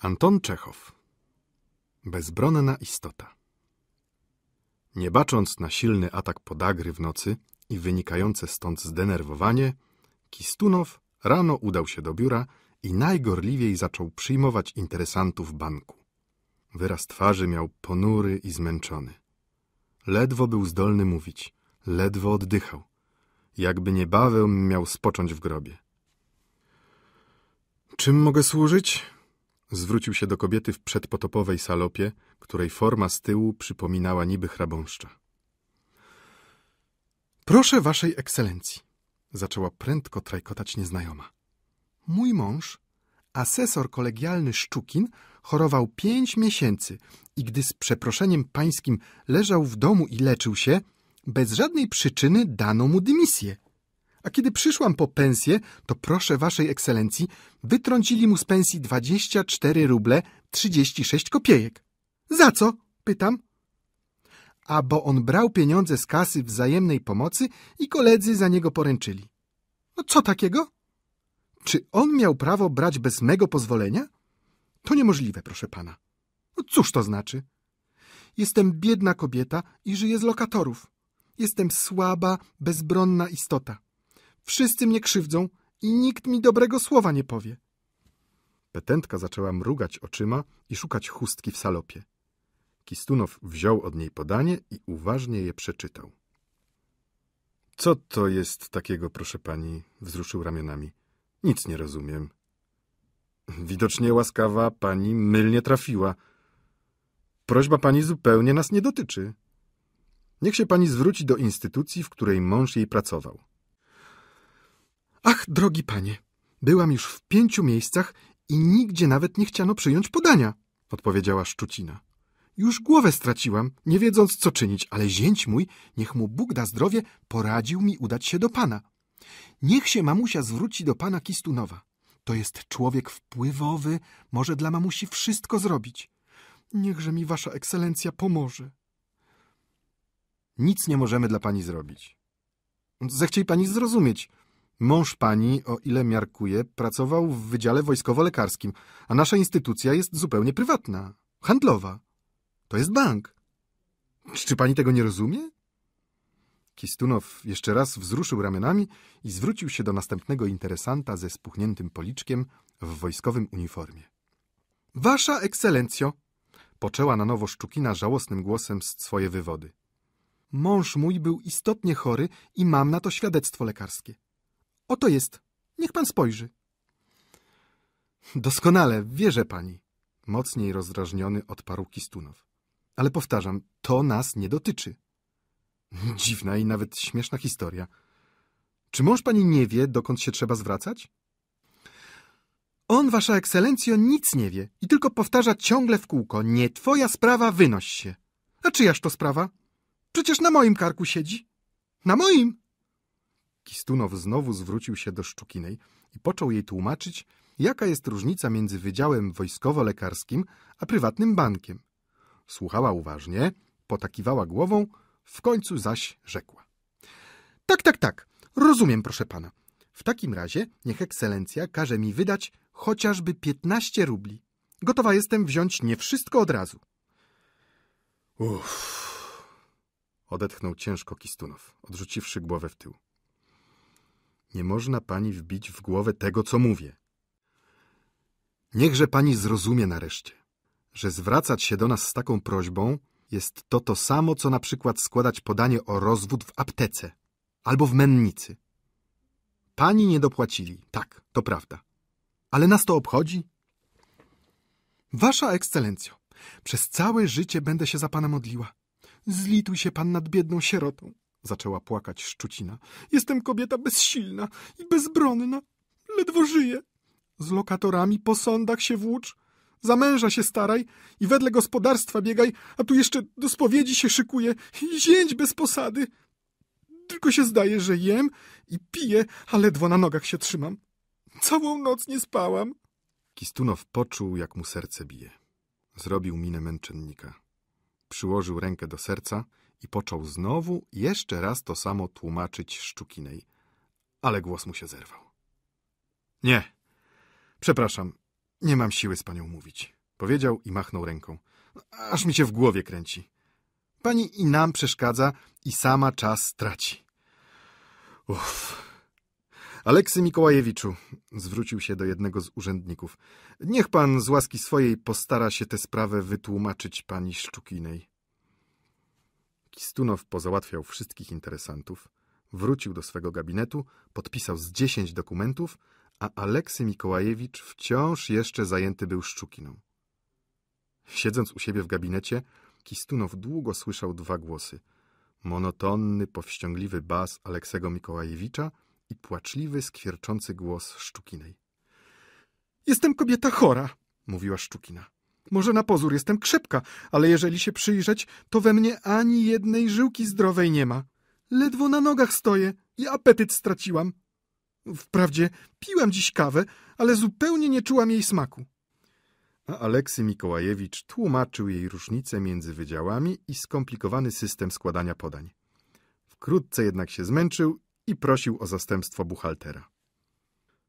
Anton Czechow Bezbronna istota Nie bacząc na silny atak podagry w nocy i wynikające stąd zdenerwowanie, Kistunow rano udał się do biura i najgorliwiej zaczął przyjmować interesantów banku. Wyraz twarzy miał ponury i zmęczony. Ledwo był zdolny mówić, ledwo oddychał, jakby niebawem miał spocząć w grobie. Czym mogę służyć? Zwrócił się do kobiety w przedpotopowej salopie, której forma z tyłu przypominała niby chrabąszcza. Proszę waszej ekscelencji, zaczęła prędko trajkotać nieznajoma. Mój mąż, asesor kolegialny Szczukin, chorował pięć miesięcy i gdy z przeproszeniem pańskim leżał w domu i leczył się, bez żadnej przyczyny dano mu dymisję a kiedy przyszłam po pensję, to proszę waszej ekscelencji, wytrącili mu z pensji 24 ruble 36 kopiejek. Za co? pytam. A bo on brał pieniądze z kasy wzajemnej pomocy i koledzy za niego poręczyli. No co takiego? Czy on miał prawo brać bez mego pozwolenia? To niemożliwe, proszę pana. No cóż to znaczy? Jestem biedna kobieta i żyję z lokatorów. Jestem słaba, bezbronna istota. Wszyscy mnie krzywdzą i nikt mi dobrego słowa nie powie. Petentka zaczęła mrugać oczyma i szukać chustki w salopie. Kistunow wziął od niej podanie i uważnie je przeczytał. Co to jest takiego, proszę pani? Wzruszył ramionami. Nic nie rozumiem. Widocznie łaskawa pani mylnie trafiła. Prośba pani zupełnie nas nie dotyczy. Niech się pani zwróci do instytucji, w której mąż jej pracował. Ach, drogi panie, byłam już w pięciu miejscach i nigdzie nawet nie chciano przyjąć podania, odpowiedziała Szczucina. Już głowę straciłam, nie wiedząc co czynić, ale zięć mój, niech mu Bóg da zdrowie, poradził mi udać się do pana. Niech się mamusia zwróci do pana Kistunowa. To jest człowiek wpływowy, może dla mamusi wszystko zrobić. Niechże mi wasza ekscelencja pomoże. Nic nie możemy dla pani zrobić. Zechciej pani zrozumieć, Mąż pani, o ile miarkuje, pracował w Wydziale Wojskowo-Lekarskim, a nasza instytucja jest zupełnie prywatna, handlowa. To jest bank. Czy pani tego nie rozumie? Kistunow jeszcze raz wzruszył ramionami i zwrócił się do następnego interesanta ze spuchniętym policzkiem w wojskowym uniformie. Wasza ekscelencjo! Poczęła na nowo Szczukina żałosnym głosem swoje wywody. Mąż mój był istotnie chory i mam na to świadectwo lekarskie. Oto jest. Niech pan spojrzy. Doskonale, wierzę pani. Mocniej rozdrażniony odparł Kistunow. Ale powtarzam, to nas nie dotyczy. Dziwna i nawet śmieszna historia. Czy mąż pani nie wie, dokąd się trzeba zwracać? On, wasza ekscelencjo, nic nie wie i tylko powtarza ciągle w kółko. Nie twoja sprawa, wynoś się. A czyjaż to sprawa? Przecież na moim karku siedzi. Na moim! Kistunow znowu zwrócił się do Szczukinej i począł jej tłumaczyć, jaka jest różnica między Wydziałem Wojskowo-Lekarskim a prywatnym bankiem. Słuchała uważnie, potakiwała głową, w końcu zaś rzekła. Tak, tak, tak, rozumiem, proszę pana. W takim razie niech ekscelencja każe mi wydać chociażby piętnaście rubli. Gotowa jestem wziąć nie wszystko od razu. Uff, odetchnął ciężko Kistunow, odrzuciwszy głowę w tył. Nie można pani wbić w głowę tego, co mówię. Niechże pani zrozumie nareszcie, że zwracać się do nas z taką prośbą jest to to samo, co na przykład składać podanie o rozwód w aptece albo w mennicy. Pani nie dopłacili, tak, to prawda. Ale nas to obchodzi? Wasza ekscelencjo, przez całe życie będę się za pana modliła. Zlituj się pan nad biedną sierotą. Zaczęła płakać Szczucina. Jestem kobieta bezsilna i bezbronna. Ledwo żyję. Z lokatorami po sądach się włócz. Za męża się staraj i wedle gospodarstwa biegaj, a tu jeszcze do spowiedzi się szykuje. Zięć bez posady. Tylko się zdaje, że jem i piję, a ledwo na nogach się trzymam. Całą noc nie spałam. Kistunow poczuł, jak mu serce bije. Zrobił minę męczennika. Przyłożył rękę do serca i począł znowu jeszcze raz to samo tłumaczyć Szczukinej, ale głos mu się zerwał. Nie, przepraszam, nie mam siły z panią mówić, powiedział i machnął ręką. Aż mi się w głowie kręci. Pani i nam przeszkadza i sama czas traci. Uff. Aleksy Mikołajewiczu, zwrócił się do jednego z urzędników, niech pan z łaski swojej postara się tę sprawę wytłumaczyć pani Szczukinej. Kistunow pozałatwiał wszystkich interesantów, wrócił do swego gabinetu, podpisał z dziesięć dokumentów, a Aleksy Mikołajewicz wciąż jeszcze zajęty był Szczukiną. Siedząc u siebie w gabinecie, Kistunow długo słyszał dwa głosy. Monotonny, powściągliwy bas Aleksego Mikołajewicza i płaczliwy, skwierczący głos Szczukinej. Jestem kobieta chora, mówiła Szczukina. Może na pozór jestem krzepka, ale jeżeli się przyjrzeć, to we mnie ani jednej żyłki zdrowej nie ma. Ledwo na nogach stoję i apetyt straciłam. Wprawdzie piłam dziś kawę, ale zupełnie nie czułam jej smaku. A Aleksy Mikołajewicz tłumaczył jej różnicę między wydziałami i skomplikowany system składania podań. Wkrótce jednak się zmęczył i prosił o zastępstwo buchaltera.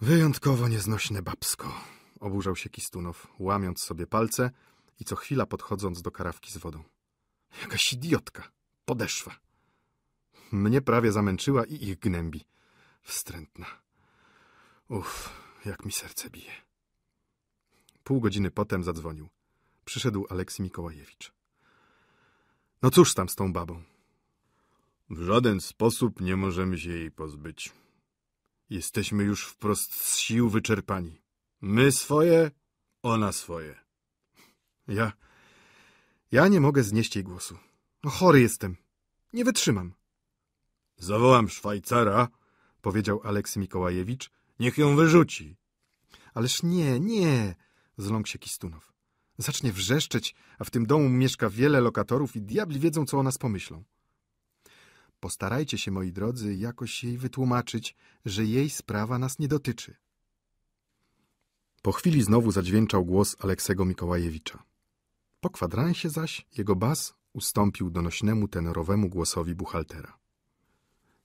Wyjątkowo nieznośne babsko, oburzał się Kistunow, łamiąc sobie palce i co chwila podchodząc do karawki z wodą. Jakaś idiotka, podeszwa. Mnie prawie zamęczyła i ich gnębi. Wstrętna. Uff, jak mi serce bije. Pół godziny potem zadzwonił. Przyszedł Aleksy Mikołajewicz. No cóż tam z tą babą? W żaden sposób nie możemy się jej pozbyć. Jesteśmy już wprost z sił wyczerpani. My swoje, ona swoje. Ja. Ja nie mogę znieść jej głosu. No chory jestem. Nie wytrzymam. Zawołam Szwajcara, powiedział Aleksy Mikołajewicz. Niech ją wyrzuci. Ależ nie, nie, zląkł się Kistunow. Zacznie wrzeszczeć, a w tym domu mieszka wiele lokatorów i diabli wiedzą, co o nas pomyślą. Postarajcie się, moi drodzy, jakoś jej wytłumaczyć, że jej sprawa nas nie dotyczy. Po chwili znowu zadźwięczał głos Aleksego Mikołajewicza. Po kwadransie zaś jego bas ustąpił donośnemu tenorowemu głosowi buchaltera.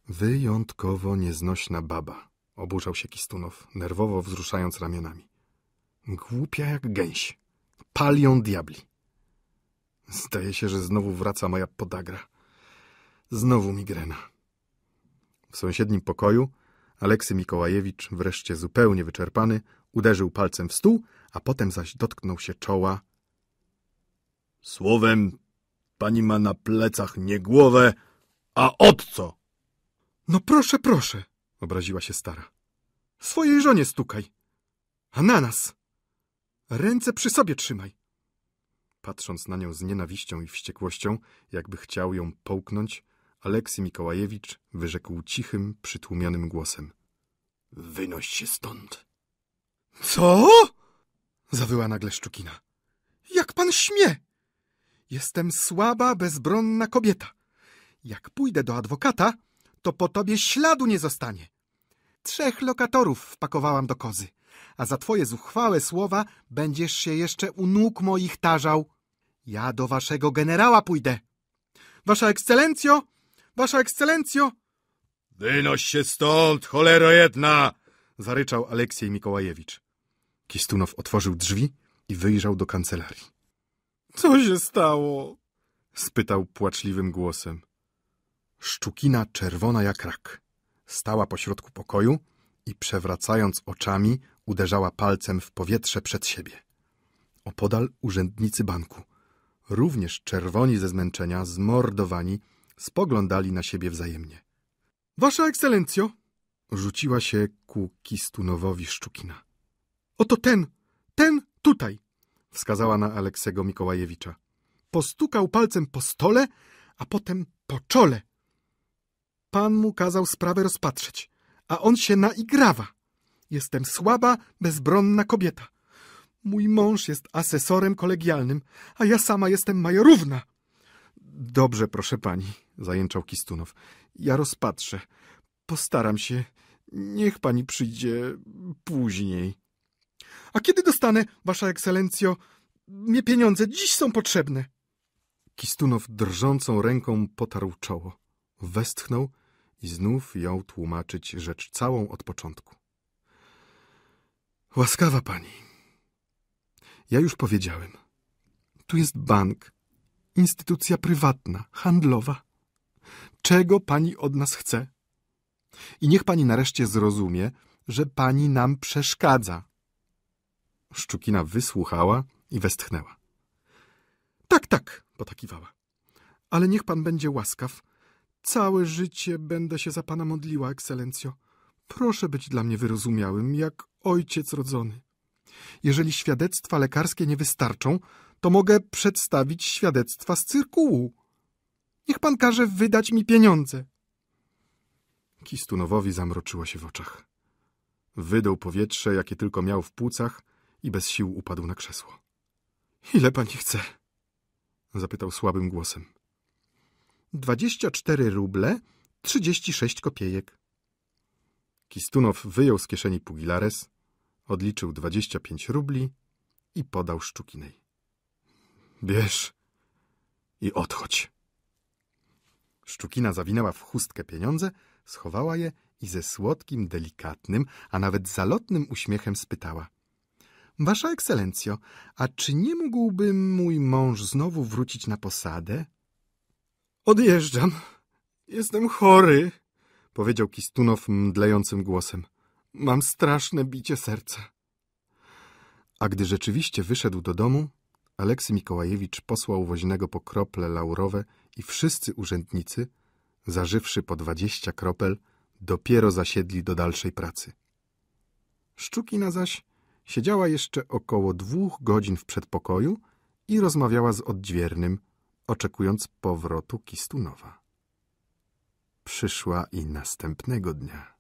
Wyjątkowo nieznośna baba, oburzał się Kistunow, nerwowo wzruszając ramionami. Głupia jak gęś. Palią diabli. Zdaje się, że znowu wraca moja podagra. Znowu migrena. W sąsiednim pokoju Aleksy Mikołajewicz, wreszcie zupełnie wyczerpany, Uderzył palcem w stół, a potem zaś dotknął się czoła. Słowem, pani ma na plecach nie głowę, a od co? No proszę, proszę, obraziła się stara. Swojej żonie stukaj, a na nas. Ręce przy sobie trzymaj. Patrząc na nią z nienawiścią i wściekłością, jakby chciał ją połknąć, Aleksy Mikołajewicz wyrzekł cichym, przytłumionym głosem. Wynoś się stąd. Co? zawyła nagle Szczukina. Jak pan śmie? Jestem słaba, bezbronna kobieta. Jak pójdę do adwokata, to po tobie śladu nie zostanie. Trzech lokatorów wpakowałam do kozy, a za twoje zuchwałe słowa będziesz się jeszcze u nóg moich tarzał. Ja do waszego generała pójdę. Wasza ekscelencjo! Wasza ekscelencjo! Wynoś się stąd, cholero jedna! zaryczał Aleksiej Mikołajewicz. Kistunow otworzył drzwi i wyjrzał do kancelarii. Co się stało? spytał płaczliwym głosem. Szczukina czerwona jak rak stała pośrodku pokoju i przewracając oczami uderzała palcem w powietrze przed siebie. Opodal urzędnicy banku, również czerwoni ze zmęczenia, zmordowani, spoglądali na siebie wzajemnie. — Wasza ekscelencjo! — rzuciła się ku Kistunowowi Szczukina. Oto ten, ten tutaj, wskazała na Aleksego Mikołajewicza. Postukał palcem po stole, a potem po czole. Pan mu kazał sprawę rozpatrzeć, a on się naigrawa. Jestem słaba, bezbronna kobieta. Mój mąż jest asesorem kolegialnym, a ja sama jestem majorówna. Dobrze, proszę pani, zajęczał Kistunow. Ja rozpatrzę. Postaram się. Niech pani przyjdzie później. A kiedy dostanę, wasza ekscelencjo, mnie pieniądze dziś są potrzebne. Kistunow drżącą ręką potarł czoło. Westchnął i znów jął tłumaczyć rzecz całą od początku. Łaskawa pani, ja już powiedziałem. Tu jest bank, instytucja prywatna, handlowa. Czego pani od nas chce? I niech pani nareszcie zrozumie, że pani nam przeszkadza. Szczukina wysłuchała i westchnęła. Tak, tak, potakiwała. Ale niech pan będzie łaskaw. Całe życie będę się za pana modliła, ekscelencjo. Proszę być dla mnie wyrozumiałym, jak ojciec rodzony. Jeżeli świadectwa lekarskie nie wystarczą, to mogę przedstawić świadectwa z cyrkułu. Niech pan każe wydać mi pieniądze. Kistunowowi zamroczyło się w oczach. Wydał powietrze, jakie tylko miał w płucach i bez sił upadł na krzesło. Ile pani chce? zapytał słabym głosem. Dwadzieścia cztery ruble, trzydzieści sześć kopiejek. Kistunow wyjął z kieszeni pugilares, odliczył dwadzieścia pięć rubli i podał Szczukinej. Bierz i odchodź. Szczukina zawinęła w chustkę pieniądze, schowała je i ze słodkim, delikatnym, a nawet zalotnym uśmiechem spytała. Wasza ekscelencjo, a czy nie mógłby mój mąż znowu wrócić na posadę? Odjeżdżam. Jestem chory, powiedział Kistunow mdlejącym głosem. Mam straszne bicie serca. A gdy rzeczywiście wyszedł do domu, Aleksy Mikołajewicz posłał woźnego po krople laurowe i wszyscy urzędnicy, zażywszy po dwadzieścia kropel, dopiero zasiedli do dalszej pracy. Szczukina zaś Siedziała jeszcze około dwóch godzin w przedpokoju i rozmawiała z oddźwiernym, oczekując powrotu Kistunowa. Przyszła i następnego dnia.